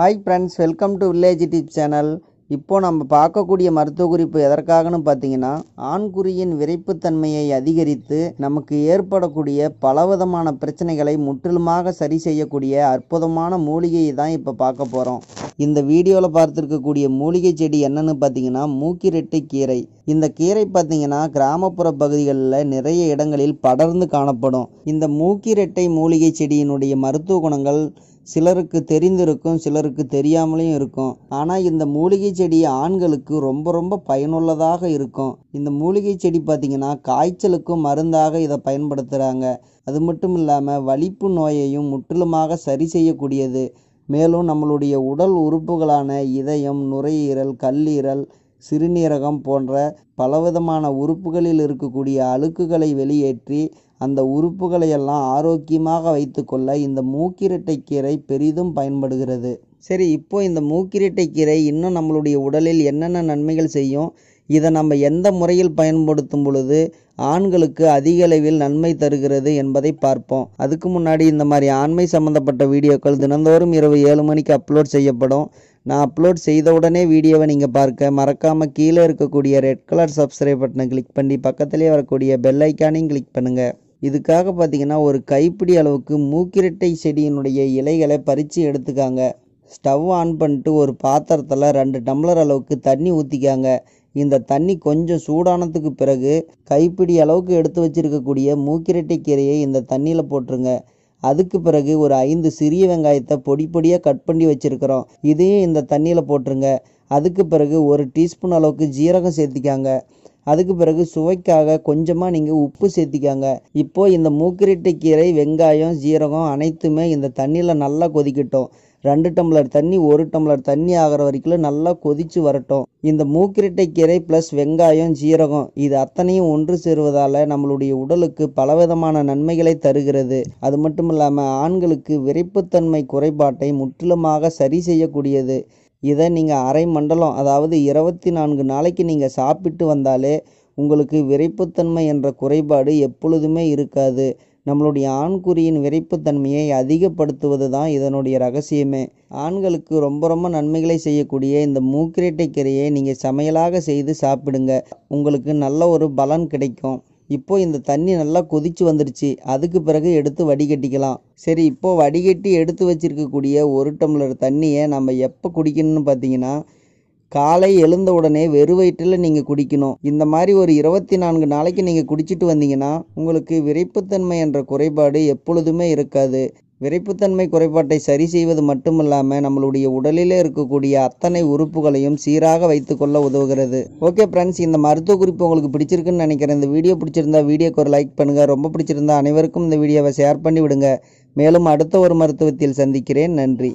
hi friends welcome to village tip channel இப்போது நம்ம பார்க்கக்கூடிய மருத்துவ குறிப்பு எதற்காகன்னு பார்த்தீங்கன்னா ஆண்குறியின் விரைப்புத்தன்மையை அதிகரித்து நமக்கு ஏற்படக்கூடிய பலவிதமான பிரச்சனைகளை முற்றிலுமாக சரி செய்யக்கூடிய அற்புதமான மூலிகையை தான் இப்போ பார்க்க போகிறோம் இந்த வீடியோவில் பார்த்துருக்கக்கூடிய மூலிகை செடி என்னன்னு பார்த்தீங்கன்னா மூக்கிரெட்டை கீரை இந்த கீரை பார்த்தீங்கன்னா கிராமப்புற பகுதிகளில் நிறைய இடங்களில் படர்ந்து காணப்படும் இந்த மூக்கிரெட்டை மூலிகை செடியினுடைய மருத்துவ குணங்கள் சிலருக்கு தெரிந்திருக்கும் சிலருக்கு தெரியாமலையும் இருக்கும் ஆனால் இந்த மூலிகை செடி ஆண்களுக்கு ரொம்ப ரொம்ப பயனுள்ளதாக இருக்கும் இந்த மூலிகை செடி பார்த்திங்கன்னா காய்ச்சலுக்கும் மருந்தாக இதை பயன்படுத்துகிறாங்க அது மட்டும் இல்லாமல் வலிப்பு நோயையும் முற்றிலுமாக சரி செய்யக்கூடியது மேலும் நம்மளுடைய உடல் உறுப்புகளான இதயம் நுரையீரல் கல்லீரல் சிறுநீரகம் போன்ற பலவிதமான உறுப்புகளில் இருக்கக்கூடிய அழுக்குகளை வெளியேற்றி அந்த உறுப்புகளை எல்லாம் ஆரோக்கியமாக வைத்துக்கொள்ள இந்த மூக்கிரட்டை கீரை பெரிதும் பயன்படுகிறது சரி இப்போ இந்த மூக்கிரட்டை கீரை இன்னும் நம்மளுடைய உடலில் என்னென்ன நன்மைகள் செய்யும் இதை நம்ம எந்த முறையில் பயன்படுத்தும் பொழுது ஆண்களுக்கு அதிக அளவில் நன்மை தருகிறது என்பதை பார்ப்போம் அதுக்கு முன்னாடி இந்த மாதிரி ஆண்மை சம்மந்தப்பட்ட வீடியோக்கள் தினந்தோறும் இரவு ஏழு மணிக்கு அப்லோட் செய்யப்படும் நான் அப்லோட் செய்தவுடனே வீடியோவை நீங்கள் பார்க்க மறக்காமல் கீழே இருக்கக்கூடிய ரெட் கலர் சப்ஸ்கிரைப் பட்டனை கிளிக் பண்ணி பக்கத்திலே வரக்கூடிய பெல் ஐக்கானையும் கிளிக் பண்ணுங்கள் இதுக்காக பார்த்திங்கன்னா ஒரு கைப்பிடி அளவுக்கு மூக்கிரட்டை செடியினுடைய இலைகளை பறித்து எடுத்துக்காங்க ஸ்டவ் ஆன் பண்ணிட்டு ஒரு பாத்திரத்தில் ரெண்டு டம்ளர் அளவுக்கு தண்ணி ஊற்றிக்காங்க இந்த தண்ணி கொஞ்சம் சூடானதுக்கு பிறகு கைப்பிடி அளவுக்கு எடுத்து வச்சுருக்கக்கூடிய மூக்கிரட்டை கீரையை இந்த தண்ணியில் போட்டுருங்க அதுக்கு பிறகு ஒரு ஐந்து சிறிய வெங்காயத்தை பொடி பொடியாக கட் பண்ணி வச்சுருக்கிறோம் இதையும் இந்த தண்ணியில் போட்டுருங்க அதுக்கு பிறகு ஒரு டீஸ்பூன் அளவுக்கு ஜீரகம் சேர்த்திக்காங்க அதுக்கு பிறகு சுவைக்காக கொஞ்சமாக நீங்கள் உப்பு சேர்த்திக்காங்க இப்போ இந்த மூக்கிரட்டை கீரை வெங்காயம் ஜீரகம் அனைத்துமே இந்த தண்ணியில் நல்லா கொதிக்கட்டும் ரெண்டு டம்ளர் தண்ணி ஒரு டம்ளர் தண்ணி ஆகிற வரைக்கும் நல்லா கொதித்து வரட்டும் இந்த மூக்கிரட்டை கீரை ப்ளஸ் வெங்காயம் ஜீரகம் இது அத்தனையும் ஒன்று சேருவதால் நம்மளுடைய உடலுக்கு பலவிதமான நன்மைகளை தருகிறது அது மட்டும் இல்லாமல் ஆண்களுக்கு விரைப்புத்தன்மை குறைபாட்டை முற்றிலுமாக சரி செய்யக்கூடியது இதை நீங்கள் அரை மண்டலம் அதாவது இருபத்தி நான்கு நாளைக்கு நீங்கள் சாப்பிட்டு வந்தாலே உங்களுக்கு விரைப்புத்தன்மை என்ற குறைபாடு எப்பொழுதுமே இருக்காது நம்மளுடைய ஆண்குறியின் விரைப்புத்தன்மையை அதிகப்படுத்துவது தான் இதனுடைய ரகசியமே ஆண்களுக்கு ரொம்ப ரொம்ப நன்மைகளை செய்யக்கூடிய இந்த மூக்கிரேட்டை கீரையை நீங்கள் சமையலாக செய்து சாப்பிடுங்க உங்களுக்கு நல்ல ஒரு பலன் கிடைக்கும் இப்போ இந்த தண்ணி நல்லா கொதிச்சு வந்துடுச்சு அதுக்கு பிறகு எடுத்து வடிகட்டிக்கலாம் சரி இப்போ வடிகட்டி எடுத்து வச்சிருக்கக்கூடிய ஒரு டம்ளர் தண்ணியை நம்ம எப்போ குடிக்கணும்னு பார்த்தீங்கன்னா காலை எழுந்த உடனே வெறு வயிற்றில் நீங்கள் குடிக்கணும் இந்த மாதிரி ஒரு இருபத்தி நான்கு நாளைக்கு நீங்கள் குடிச்சிட்டு வந்தீங்கன்னா உங்களுக்கு விரைப்புத்தன்மை என்ற குறைபாடு எப்பொழுதுமே இருக்காது விரைப்புத்தன்மை குறைபாட்டை சரி செய்வது மட்டுமல்லாமல் நம்மளுடைய உடலில் இருக்கக்கூடிய அத்தனை உறுப்புகளையும் சீராக வைத்துக்கொள்ள உதவுகிறது ஓகே ஃப்ரெண்ட்ஸ் இந்த மருத்துவ குறிப்பு உங்களுக்கு பிடிச்சிருக்குன்னு நினைக்கிறேன் இந்த வீடியோ பிடிச்சிருந்தா வீடியோக்கு ஒரு லைக் பண்ணுங்கள் ரொம்ப பிடிச்சிருந்தா அனைவருக்கும் இந்த வீடியோவை ஷேர் பண்ணி விடுங்க மேலும் அடுத்த ஒரு மருத்துவத்தில் சந்திக்கிறேன் நன்றி